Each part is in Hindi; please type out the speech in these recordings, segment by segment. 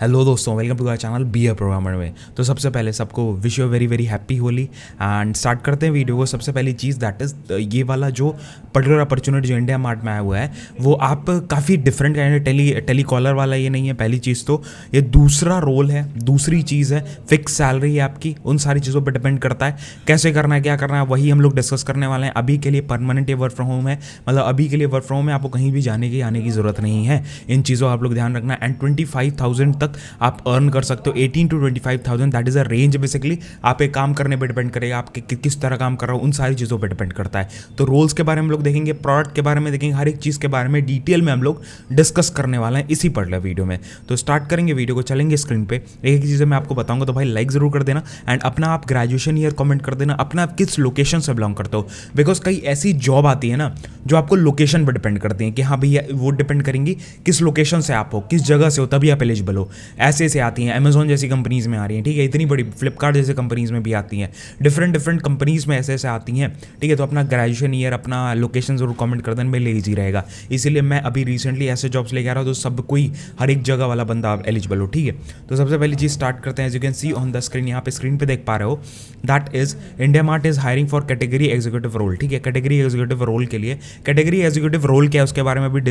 हेलो दोस्तों welcome to our channel be a programmer में तो सबसे पहले सबको wish you very very happy Holi and start करते हैं वीडियो को सबसे पहली चीज़ दैट इज़ ये वाला जो पर्टिकुलर अपॉर्चुनिटी जो इंडिया मार्ट में आया हुआ है वो आप काफ़ी different kind of tele telecaller वाला ये नहीं है पहली चीज़ तो ये दूसरा रोल है दूसरी चीज़ है फिक्स सैलरी है आपकी उन सारी चीज़ों पर डिपेंड करता है कैसे करना है क्या करना है वही हम लोग डिस्कस करने वाले हैं अभी के लिए परमानेंट ये वर्क फ्रॉम होम है मतलब अभी के लिए वर्क फ्रॉम होम है आपको कहीं भी जाने की आने की ज़रूरत नहीं है इन चीज़ों आप लोग ध्यान रखना एंड ट्वेंटी तक तक आप अर्न कर सकते हो eighteen to twenty five thousand that is a range basically आप एक काम करने पर डिपेंड करेगा आप कि, किस तरह काम कर रहे हो उन सारी चीज़ों पर डिपेंड करता है तो रोल्स के बारे में हम लोग देखेंगे प्रोडक्ट के बारे में देखेंगे हर एक चीज़ के बारे में डिटेल में हम लोग डिस्कस करने वाले हैं इसी पर वीडियो में तो स्टार्ट करेंगे वीडियो को चलेंगे स्क्रीन पर एक एक चीज़ें मैं आपको बताऊंगा तो भाई लाइक ज़रूर कर देना एंड अपना आप ग्रेजुएशन ईयर कॉमेंट कर देना अपना आप किस लोकेशन से बिलोंग करते हो बिकॉज कई ऐसी जॉब आती है ना जो आपको लोकेशन पर डिपेंड करती है कि हाँ भैया वो डिपेंड करेंगी किस लोकेशन से आप हो किस जगह से हो तभी आप एलिजिबल हो ऐसे ऐसे आती हैं अमेजोन जैसी कंपनीज़ में आ रही हैं ठीक है इतनी बड़ी फ्लिपकार्ट जैसे कंपनीज़ में भी आती हैं डिफरेंट डिफरेंट कंपनीज़ में ऐसे ऐसे आती हैं ठीक है तो अपना ग्रेजुएशन ईयर अपना लोकेशन ज़रूर कॉमेंट कर देने में लेजी ईजी रहेगा इसीलिए मैं अभी रिसेंटली ऐसे जॉब्स लेके आ रहा हूँ तो सब कोई हर एक जगह वाला बंदा एलिजिबल हो ठीक है तो सबसे पहली चीज़ स्टार्ट करते हैं as you can see on the screen यहाँ पे स्क्रीन पर देख पा रहे हो that is India Mart is hiring for category executive role ठीक है कैटेगरी एग्जीक्यूटिव रोल के लिए कैटेगरी एग्जीक्यूटिव रोल क्या है उसके बारे में भी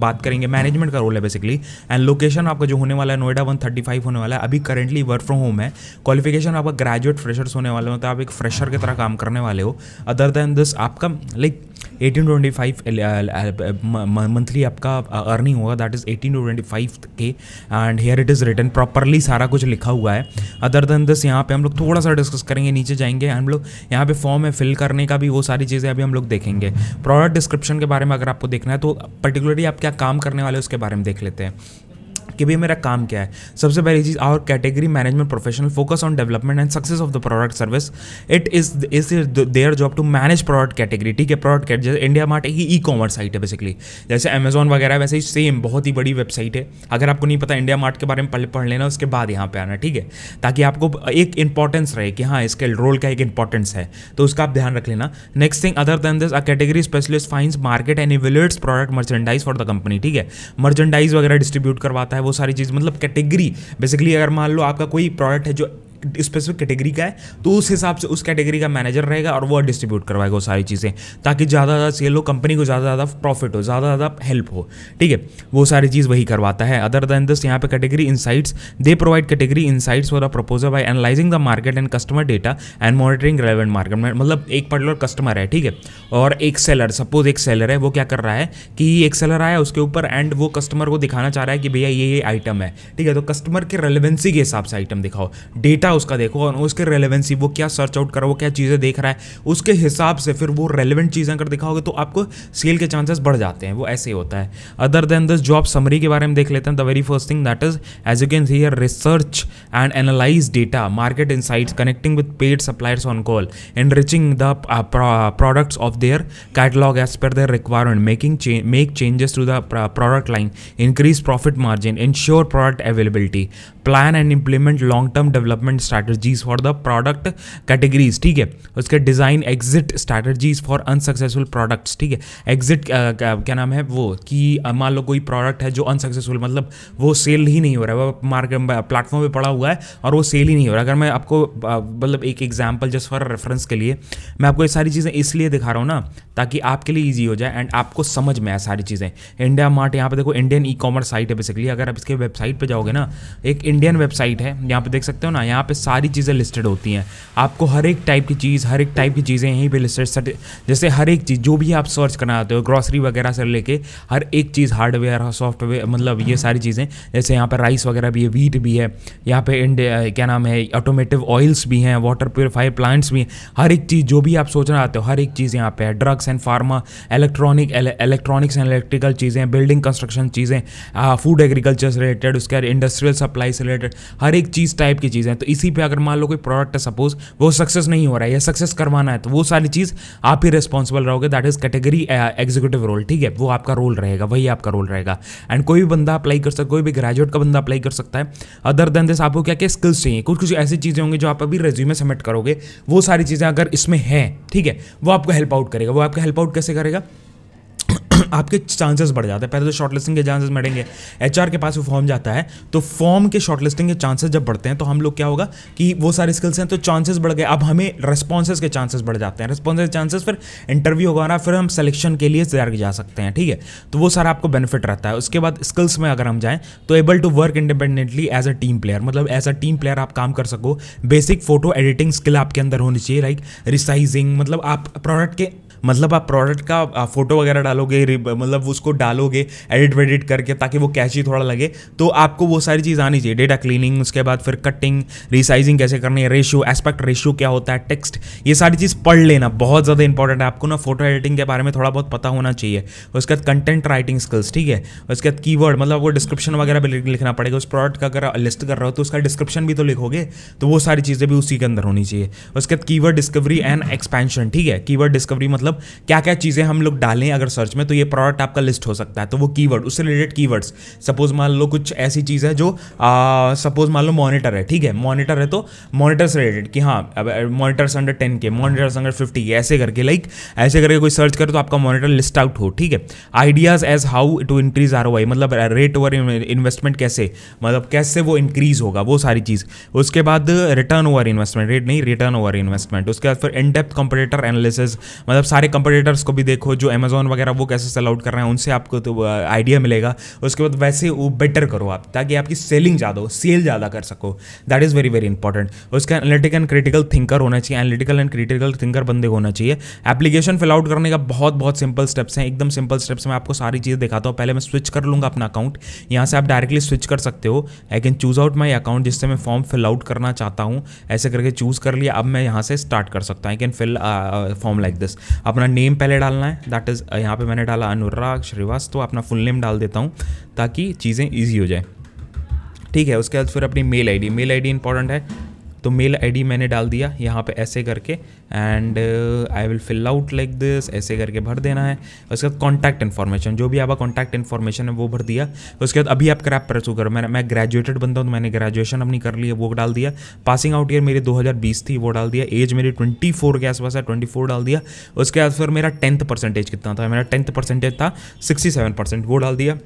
बात करेंगे मैनेजमेंट का रोल है बेसिकली एंड लोकेशन आपका जो होने वाला है है नोएडा वन थर्टी फाइव होने वाला है अभी करेंटली वर्क फ्रॉम होम है क्वालिफिकेशन आपका ग्रेजुएट फ्रेशर्स होने वाले हो तो आप एक फ्रेशर की तरह काम करने वाले हो अदर देन दिस आपका like eighteen twenty five monthly आपका अर्निंग uh, होगा that is eighteen to twenty five K and here it is written properly सारा कुछ लिखा हुआ है अदर देन दिस यहाँ पे हम लोग थोड़ा सा डिस्कस करेंगे नीचे जाएंगे हम लोग यहाँ पे फॉर्म है फिल करने का भी वो सारी चीज़ें अभी हम लोग देखेंगे प्रोडक्ट डिस्क्रिप्शन के बारे में अगर आपको देखना है तो पर्टिकुलरली आप क्या काम करने वाले उसके बारे में देख लेते हैं कि भाई मेरा काम क्या है सबसे पहली चीज़ our category management professional focus on development and success of the product service it is is their job to manage product category ठीक है प्रोडक्ट जैसे इंडिया मार्ट एक ई कॉमर्स साइट है बेसिकली जैसे अमेजॉन वगैरह वैसे ही सेम बहुत ही बड़ी वेबसाइट है अगर आपको नहीं पता इंडिया मार्ट के बारे में पहले पढ़ लेना उसके बाद यहाँ पे आना ठीक है ताकि आपको एक इंपॉर्टेंस रहे कि हाँ इसके रोल का एक इंपॉर्टेंस है तो उसका आप ध्यान रख लेना next thing other than this a category specialist finds market and evaluates product merchandise for the company ठीक है मर्चेंडाइज वगैरह डिस्ट्रीब्यूट करवाता है वो सारी चीज़ मतलब कैटेगरी बेसिकली अगर मान लो आपका कोई प्रोडक्ट है जो स्पेसिफिक कैटेगरी का है तो उस हिसाब से उस कैटेगरी का मैनेजर रहेगा और वो डिस्ट्रीब्यूट करवाएगा वो सारी चीज़ें ताकि ज़्यादा ज़्यादा सेल हो कंपनी को ज़्यादा ज़्यादा प्रॉफिट हो ज़्यादा ज़्यादा हेल्प हो ठीक है वो सारी चीज़ वही करवाता है अदर देन दिस यहाँ पे category insights they provide category insights for the proposal by analysing the market and customer data and monitoring relevant market मतलब एक पर्टिकुलर कस्टमर है ठीक है और एक सेलर सपोज एक सेलर है वो क्या कर रहा है कि एक सेलर आया उसके ऊपर एंड वो कस्टमर को दिखाना चाह रहा है कि भैया ये ये आइटम है ठीक है तो कस्टमर के रेलिवेंसी के हिसाब से आइटम दिखाओ डेटा है उसका देखो और उसके रेलेवेंसी वो क्या सर्च आउट कर वो क्या चीज़ें देख रहा है उसके हिसाब से फिर वो रेलिवेंट चीज़ें अगर दिखाओगे तो आपको सेल के चांसेस बढ़ जाते हैं वो ऐसे ही होता है other than this job summary के बारे में देख लेते हैं the very first thing that is as you can see here research and analyse data market insights connecting with paid suppliers on call reaching the products of their catalogue as per their requirement making make changes to the product line increase profit margin ensure product availability plan and implement long term development and strategies for the product categories ठीक है उसके design exit strategies for unsuccessful products ठीक है एग्जिट क्या नाम है वो कि मान लो कोई प्रोडक्ट है जो अनसक्सेसफुल मतलब वो सेल ही नहीं हो रहा है वो मार्केट प्लेटफॉर्म पर पड़ा हुआ है और वो सेल ही नहीं हो रहा अगर मैं आपको मतलब एक एग्जाम्पल जस्ट फॉर रेफरेंस के लिए मैं आपको ये सारी चीज़ें इसलिए दिखा रहा हूँ ना ताकि आपके लिए ईजी हो जाए एंड आपको समझ में आए सारी चीज़ें इंडिया मार्ट यहाँ पे देखो इंडियन ई कॉमर्स साइट है बेसिकली अगर आप इसके वेबसाइट पे जाओगे ना एक इंडियन वेबसाइट है यहाँ पे देख सकते हो ना यहाँ पे सारी चीज़ें लिस्टेड होती हैं आपको हर एक टाइप की चीज़ हर एक टाइप की चीज़ें यहीं पे लिस्टेड जैसे हर एक चीज़ जो भी आप सर्च करना चाहते हो ग्रॉसरी वगैरह से लेके हर एक चीज़ हार्डवेयर और सॉफ्टवेयर मतलब ये सारी चीज़ें जैसे यहाँ पर राइस वगैरह भी है वीट भी है यहाँ पर इंडिया क्या नाम है ऑटोमेटिव ऑयल्स भी हैं वाटर प्योरीफायर प्लांट्स भी हैं हर एक चीज़ जो भी आप सोचना चाहते हो हर एक चीज़ यहाँ पर है drugs and pharma electronic electronics and electrical चीज़ें बिल्डिंग कंस्ट्रक्शन चीज़ें फूड एग्रीकल्चर से रिलेटेड उसके बाद इंडस्ट्रियल सप्लाई से रिलेटेड हर एक चीज़ टाइप की चीज़ें तो इस पीसी पे अगर मान लो कोई प्रोडक्ट है सपोज वो सक्सेस नहीं हो रहा है या सक्सेस करवाना है तो वो सारी चीज़ आप ही रिस्पॉन्सिबल रहोगे that is category executive role ठीक है वो आपका रोल रहेगा वही आपका रोल रहेगा एंड कोई भी बंदा अप्लाई कर सकता कोई भी ग्रेजुएट का बंदा अप्लाई कर सकता है अदर देन दिस आपको क्या क्या स्किल्स चाहिए कुछ कुछ ऐसी चीज़ें होंगी जो आप अभी रेज्यूमे सबमिट करोगे वो सारी चीज़ें अगर इसमें हैं ठीक है वो आपको हेल्प आउट करेगा वो आपका हेल्प आउट कैसे करेगा आपके चांसेस बढ़ जाते हैं पहले तो शॉर्टलिस्टिंग के चांसेस बढ़ेंगे एच के पास वो फॉर्म जाता है तो फॉर्म के शॉर्ट लिस्टिंग के चांसेस जब बढ़ते हैं तो हम लोग क्या होगा कि वो सारे स्किल्स हैं तो चांसेस बढ़ गए अब हमें रेस्पॉन्सेज के चांसेस बढ़ जाते हैं के चांसेस फिर इंटरव्यू होगा फिर हम सिलेक्शन के लिए तैयार जा सकते हैं ठीक है तो वो सारा आपको बेनिफिट रहता है उसके बाद स्किल्स में अगर हम जाएँ तो able to work independently as a team player मतलब एज अ टीम प्लेयर आप काम कर सको बेसिक फोटो एडिटिंग स्किल आपके अंदर होनी चाहिए लाइक रिसाइजिंग मतलब आप प्रोडक्ट के मतलब आप प्रोडक्ट का फोटो वगैरह डालोगे मतलब उसको डालोगे एडिट वेडिट करके ताकि वो कैची थोड़ा लगे तो आपको वो सारी चीज़ आनी चाहिए डेटा क्लीनिंग उसके बाद फिर कटिंग रिसाइजिंग कैसे करनी है रेशियो एस्पेक्ट रेशियो क्या होता है टेक्स्ट ये सारी चीज़ पढ़ लेना बहुत ज़्यादा इंपॉर्टेंट है आपको ना फोटो एडिटिंग के बारे में थोड़ा बहुत पता होना चाहिए उसके बाद कंटेंट राइटिंग स्किल्स ठीक है उसके बाद कीवर्ड मतलब आपको डिस्क्रिप्शन वगैरह भी लिखना पड़ेगा उस प्रोडक्ट का अगर लिस्ट कर रहे हो तो उसका डिस्क्रिप्शन भी तो लिखोगे तो वो सारी चीज़ें भी उसी के अंदर होनी चाहिए उसके बाद कीवर्ड डिस्कवरी एंड एक्सपेंशन ठीक है कीवर्ड डिस्कवरी मतलब मतलब क्या क्या चीज़ें हम लोग डालें अगर सर्च में तो ये प्रोडक्ट आपका लिस्ट हो सकता है तो वो कीवर्ड उससे रिलेटेड कीवर्ड्स सपोज मान लो कुछ ऐसी चीज़ है जो सपोज मान लो मॉनिटर है ठीक है मॉनिटर है तो मॉनिटर से रिलेटेड कि हाँ मॉनिटर्स अंडर टेन के मॉनिटर्स अंडर फिफ्टी ऐसे करके लाइक ऐसे करके कोई सर्च करे तो आपका मॉनिटर लिस्ट आउट हो ठीक है ideas as how to increase R Y मतलब रेट ओवर इन्वेस्टमेंट कैसे मतलब कैसे वो इंक्रीज होगा वो सारी चीज़ उसके बाद रिटर्न ओवर इन्वेस्टमेंट रेट नहीं रिटर्न ओवर इन्वेस्टमेंट उसके बाद फिर इनडेप्थ कॉम्पिटेटर एनालिसिस मतलब सारी सारे कंपटीटर्स को भी देखो जो अमेजोन वगैरह वो कैसे सेल आउट कर रहे हैं उनसे आपको तो आइडिया uh, मिलेगा उसके बाद वैसे वो बेटर करो आप ताकि आपकी सेलिंग ज़्यादा हो सेल ज़्यादा कर सको that is very very important उसके एनालिटिक एंड क्रिटिकल थिंकर होना चाहिए एनालिटिकल एंड क्रिटिकल थिंकर बंदे होना चाहिए एप्लीकेशन फिल आउट करने का बहुत बहुत सिंपल स्टेप्स हैं एकदम सिंपल स्टेप्स मैं आपको सारी चीज़ दिखाता हूँ पहले मैं स्विच कर लूँगा अपना अकाउंट यहाँ से आप डायरेक्टली स्विच कर सकते हो I can choose out my account जिससे मैं फॉर्म फिल आउट करना चाहता हूँ ऐसे करके चूज़ कर लिया अब मैं यहाँ से स्टार्ट कर सकता हूँ I can fill form like this अपना नेम पहले डालना है दैट इज़ यहाँ पे मैंने डाला अनुराग श्रीवास्तव अपना फुल नेम डाल देता हूँ ताकि चीज़ें ईजी हो जाए ठीक है उसके बाद फिर अपनी mail ID mail ID important है तो मेल आईडी मैंने डाल दिया यहाँ पे ऐसे करके and I will fill out like this ऐसे करके भर देना है उसके बाद कॉन्टैक्ट इन्फॉर्मेशन जो भी आपका कॉन्टैक्ट इन्फॉर्मेशन है वो भर दिया उसके बाद अभी आप क्रैप परसू करो मैंने मैं ग्रेजुएटेड बनता हूँ तो मैंने ग्रेजुएशन अपनी कर ली है वो डाल दिया पासिंग आउट ईयर मेरी दो थी वो डाल दिया एज मेरी ट्वेंटी के आसपास है ट्वेंटी डाल दिया उसके बाद फिर मेरा टेंथ परसेंटेज कितना था मेरा टेंथ परसेंटेज था सिक्सटी परसेंट वो डाल दिया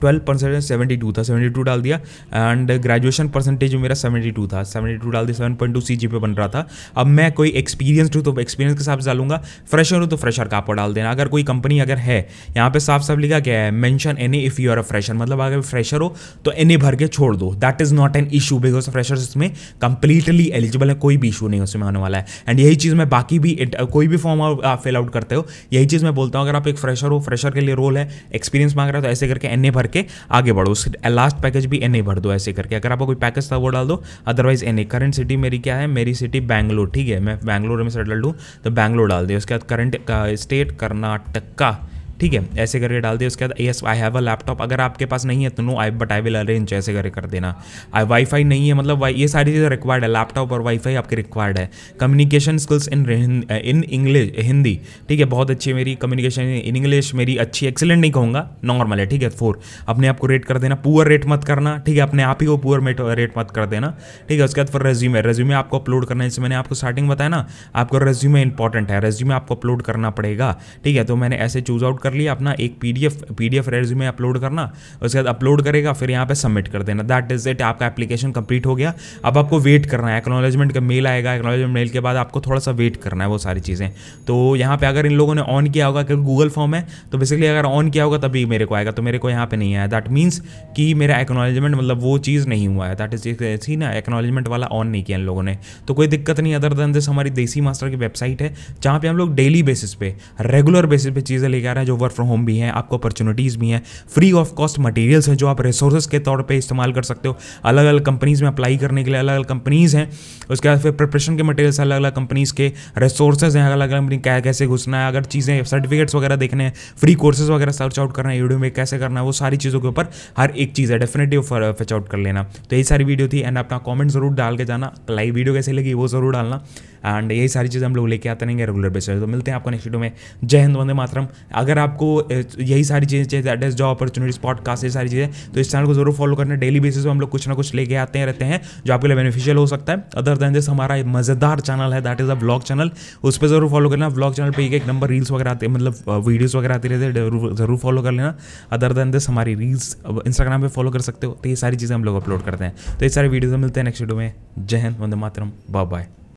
ट्वेल्व परसेंटेज सेवेंटी टू था सेवेंटी टू डाल दिया एंड ग्रेजुएशन परसेंटेज मेरा सेवेंटी टू था सेवेंटी टू डाल दिया seven point two C G पे बन रहा था अब मैं कोई एक्सपीरियंसड हूँ तो एक्सपीरियंस के हिसाब से डालूंगा फ्रेशर हूँ तो फ्रेशर का आपको डाल देना अगर कोई कंपनी अगर है यहाँ पे साफ साफ लिखा क्या है mention any if you are a fresher मतलब अगर फ्रेशर हो तो एनी भर के छोड़ दो that is not an issue because fresher इसमें कंप्लीटली एलिजिबल है कोई भी इशू नहीं उसमें आने वाला है एंड यही चीज़ मैं बाकी भी कोई भी फॉर्म फिल आउट करते हो यही चीज़ मैं बोलता हूँ अगर आप एक फ्रेशर हो फ्रेशर के लिए रोल है एक्सपीरियंस मांग रहा है तो ऐसे करके एन भर करके आगे बढ़ो उसके लास्ट पैकेज भी एन भर दो ऐसे करके अगर आपको कोई पैकेज था वो डाल दो अदरवाइज एन करंट सिटी मेरी क्या है मेरी सिटी बैंगलोर ठीक है मैं बैंगलोर में सेटल डूँ तो बैंगलोर डाल दिया उसके बाद करंट स्टेट कर्नाटका ठीक है ऐसे करके डाल दिया उसके बाद yes I have a laptop अगर आपके पास नहीं है तो no I but I will arrange ऐसे करके कर देना आई वाईफाई नहीं है मतलब ये सारी चीज़ें रिक्वायर्ड है लैपटॉप और वाईफाई आपके रिक्वायर्ड है communication skills in in English Hindi ठीक है बहुत अच्छी मेरी कम्युनिकेशन इन इंग्लिश मेरी अच्छी एक्सेलेंट नहीं कहूँगा नॉर्मल है ठीक है फोर अपने आप को रेट कर देना पुअर रेट मत करना ठीक है अपने आप ही को पुअर रेट मत कर देना ठीक है उसके बाद फिर रेज्यूमे रेज्यूमे आपको अपलोड करना है जैसे मैंने आपको स्टार्टिंग बताया ना आपको रेज्यूमे इंपॉर्टेंट है रेज्यूमे आपको अपलोड करना पड़ेगा ठीक है तो मैंने ऐसे चूज आउट कर लिया अपना एक P D F P D F resume upload करना उसके बाद अपलोड करेगा फिर यहाँ पे सबमिट कर देना दैट इज इट आपका एप्लीकेशन कंप्लीट हो गया अब आपको वेट करना है एक्नोलॉजमेंट का मेल आएगा एक्नोलॉजमेंट मेल के बाद आपको थोड़ा सा वेट करना है वो सारी चीज़ें तो यहाँ पे अगर इन लोगों ने ऑन किया होगा क्योंकि गूगल फॉर्म है तो बेसिकली अगर ऑन किया होगा तभी मेरे को आएगा तो मेरे को यहाँ पे नहीं आया दैट मीन्स कि मेरा एक्नोलॉजमेंट मतलब वो चीज़ नहीं हुआ है दैट इज सी ना एक्नोलॉजमेंट वाला ऑन नहीं किया इन लोगों ने तो कोई दिक्कत नहीं अदर देन दिस हमारी देसी मास्टर की वेबसाइट है जहाँ पे हम लोग डेली बेसिस पे रेगुलर बेसिस पे चीज़ें लेके आ रहे हैं जो वर्क फ्रॉम होम भी हैं आपको अपॉर्चुनिटीज़ भी हैं फ्री ऑफ कॉस्ट मटेरियल्स हैं जो आप रिसोर्सेज के तौर पर इस्तेमाल कर सकते हो अलग अलग कंपनीज़ में अप्लाई करने के लिए अलग अलग कंपनीज़ हैं उसके बाद फिर प्रिपरेशन के मटेरियल्स अलग अलग कंपनीज़ के रिसोर्सेज हैं अलग अलग कंपनी क्या कैसे घुसना है अगर चीज़ें सर्टिफिकेट्स वगैरह देखने हैं फ्री कोर्सेज वगैरह सर्च आउट करना है यूट्यूब में कैसे करना है वो सारी चीज़ों के ऊपर हर एक चीज़ है डेफिनेटली फेच आउट कर लेना तो यही सारी वीडियो थी एंड अपना कॉमेंट जरूर डाल के जाना लाइव वीडियो कैसे लगी वो जरूर डालना एंड यही सारी चीज़ हम लोग लेके आते रहेंगे रेगुलर बेसिस तो मिलते हैं आपको नेक्स्ट वीडियो में जय हिंद वंदे मातरम अगर आप आपको यही सारी चीज़ें चाहिए that is job opportunities podcast ये सारी चीज़ें तो इस चैनल को जरूर फॉलो करना डेली बेसिस पर हम लोग कुछ ना कुछ लेके आते हैं रहते हैं जो आपके लिए बेनिफिशियल हो सकता है अदर देन दिस हमारा मज़ेदार चैनल है that is a blog channel उस पर जरूर फॉलो करना ब्लॉग चैनल पर एक एक नंबर रील्स वगैरह आते मतलब वीडियोज़ वगैरह आती रहते तो जरूर फॉलो कर लेना अदर देन दिस हमारी रील्स इंस्टाग्राम पर फॉलो कर सकते हो तो ये सारी चीज़ें हम लोग अपलोड करते हैं तो ये सारे वीडियोज़ मिलते हैं नेक्स्ट वीडियो में जय हिंद वंदे मातरम बाय बाय